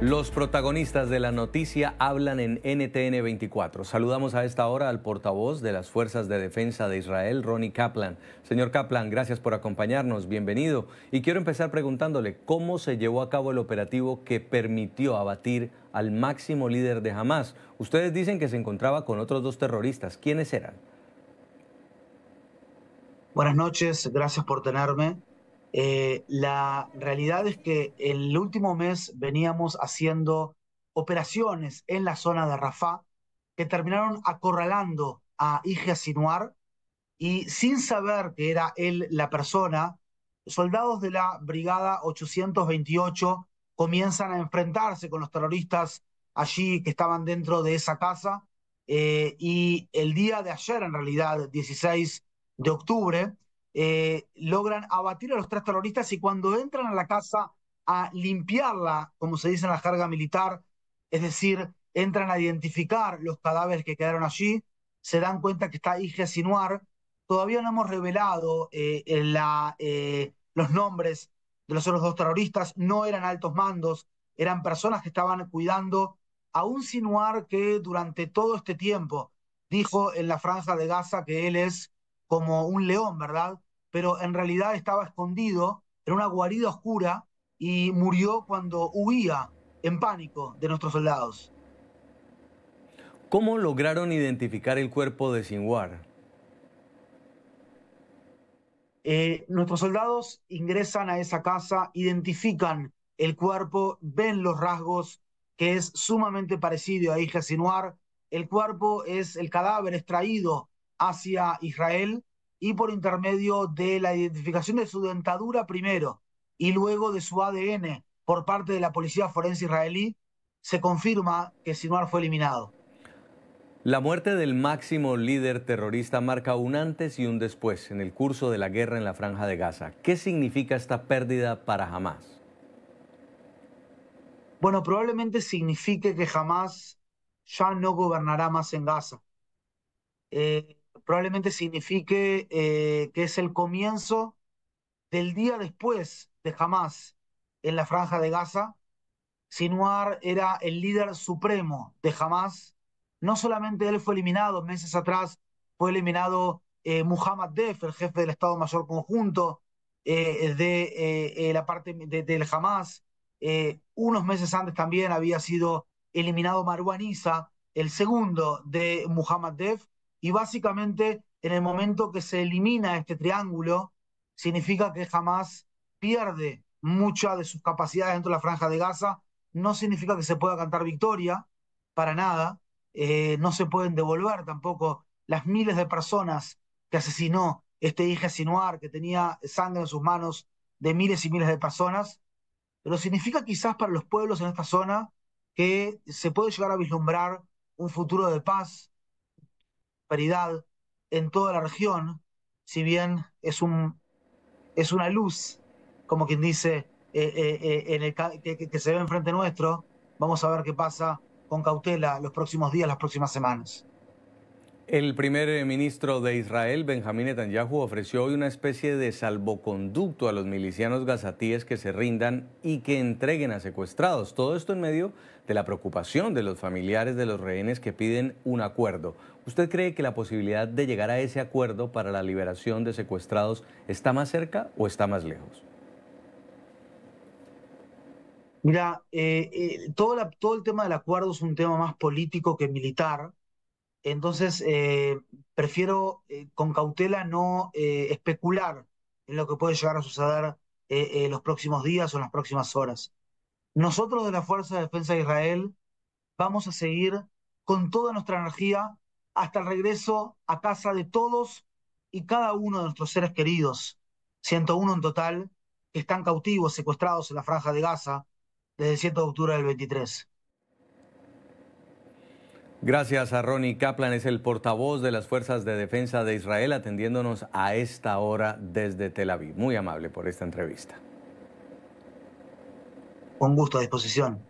Los protagonistas de la noticia hablan en NTN 24. Saludamos a esta hora al portavoz de las Fuerzas de Defensa de Israel, Ronnie Kaplan. Señor Kaplan, gracias por acompañarnos, bienvenido. Y quiero empezar preguntándole cómo se llevó a cabo el operativo que permitió abatir al máximo líder de Hamas. Ustedes dicen que se encontraba con otros dos terroristas. ¿Quiénes eran? Buenas noches, gracias por tenerme. Eh, la realidad es que el último mes veníamos haciendo operaciones en la zona de Rafah que terminaron acorralando a Ige Sinuar y sin saber que era él la persona, soldados de la Brigada 828 comienzan a enfrentarse con los terroristas allí que estaban dentro de esa casa eh, y el día de ayer, en realidad, 16 de octubre, eh, logran abatir a los tres terroristas y cuando entran a la casa a limpiarla, como se dice en la carga militar, es decir, entran a identificar los cadáveres que quedaron allí, se dan cuenta que está Ige Sinuar. Todavía no hemos revelado eh, la, eh, los nombres de los otros dos terroristas, no eran altos mandos, eran personas que estaban cuidando a un Sinuar que durante todo este tiempo dijo en la Franja de Gaza que él es como un león, ¿verdad? pero en realidad estaba escondido en una guarida oscura y murió cuando huía en pánico de nuestros soldados. ¿Cómo lograron identificar el cuerpo de Sinwar? Eh, nuestros soldados ingresan a esa casa, identifican el cuerpo, ven los rasgos, que es sumamente parecido a Hija Sinwar. El cuerpo es el cadáver extraído hacia Israel y por intermedio de la identificación de su dentadura primero y luego de su ADN por parte de la policía forense israelí, se confirma que Sinwar fue eliminado. La muerte del máximo líder terrorista marca un antes y un después en el curso de la guerra en la franja de Gaza. ¿Qué significa esta pérdida para Hamas? Bueno, probablemente signifique que Hamas ya no gobernará más en Gaza. Eh, probablemente signifique eh, que es el comienzo del día después de Hamas en la franja de Gaza. Sinuar era el líder supremo de Hamas. No solamente él fue eliminado meses atrás, fue eliminado eh, Muhammad Def, el jefe del Estado Mayor Conjunto eh, de la parte del de, Hamas. unos meses antes también había sido eliminado Marwan Isa, el segundo de Muhammad Def y básicamente en el momento que se elimina este triángulo, significa que jamás pierde mucha de sus capacidades dentro de la franja de Gaza, no significa que se pueda cantar victoria, para nada, eh, no se pueden devolver tampoco las miles de personas que asesinó este hija Sinuar, que tenía sangre en sus manos de miles y miles de personas, pero significa quizás para los pueblos en esta zona que se puede llegar a vislumbrar un futuro de paz, en toda la región, si bien es, un, es una luz, como quien dice, eh, eh, eh, en el, que, que se ve enfrente nuestro, vamos a ver qué pasa con cautela los próximos días, las próximas semanas. El primer eh, ministro de Israel, Benjamín Netanyahu, ofreció hoy una especie de salvoconducto a los milicianos gazatíes que se rindan y que entreguen a secuestrados. Todo esto en medio de la preocupación de los familiares de los rehenes que piden un acuerdo. ¿Usted cree que la posibilidad de llegar a ese acuerdo para la liberación de secuestrados está más cerca o está más lejos? Mira, eh, eh, todo el tema del acuerdo es un tema más político que militar entonces, eh, prefiero eh, con cautela no eh, especular en lo que puede llegar a suceder en los próximos días o en las próximas horas. Nosotros de la Fuerza de Defensa de Israel vamos a seguir con toda nuestra energía hasta el regreso a casa de todos y cada uno de nuestros seres queridos, 101 en total, que están cautivos, secuestrados en la franja de Gaza desde el 7 de octubre del 23. Gracias a Ronnie Kaplan, es el portavoz de las Fuerzas de Defensa de Israel atendiéndonos a esta hora desde Tel Aviv. Muy amable por esta entrevista. Un gusto a disposición.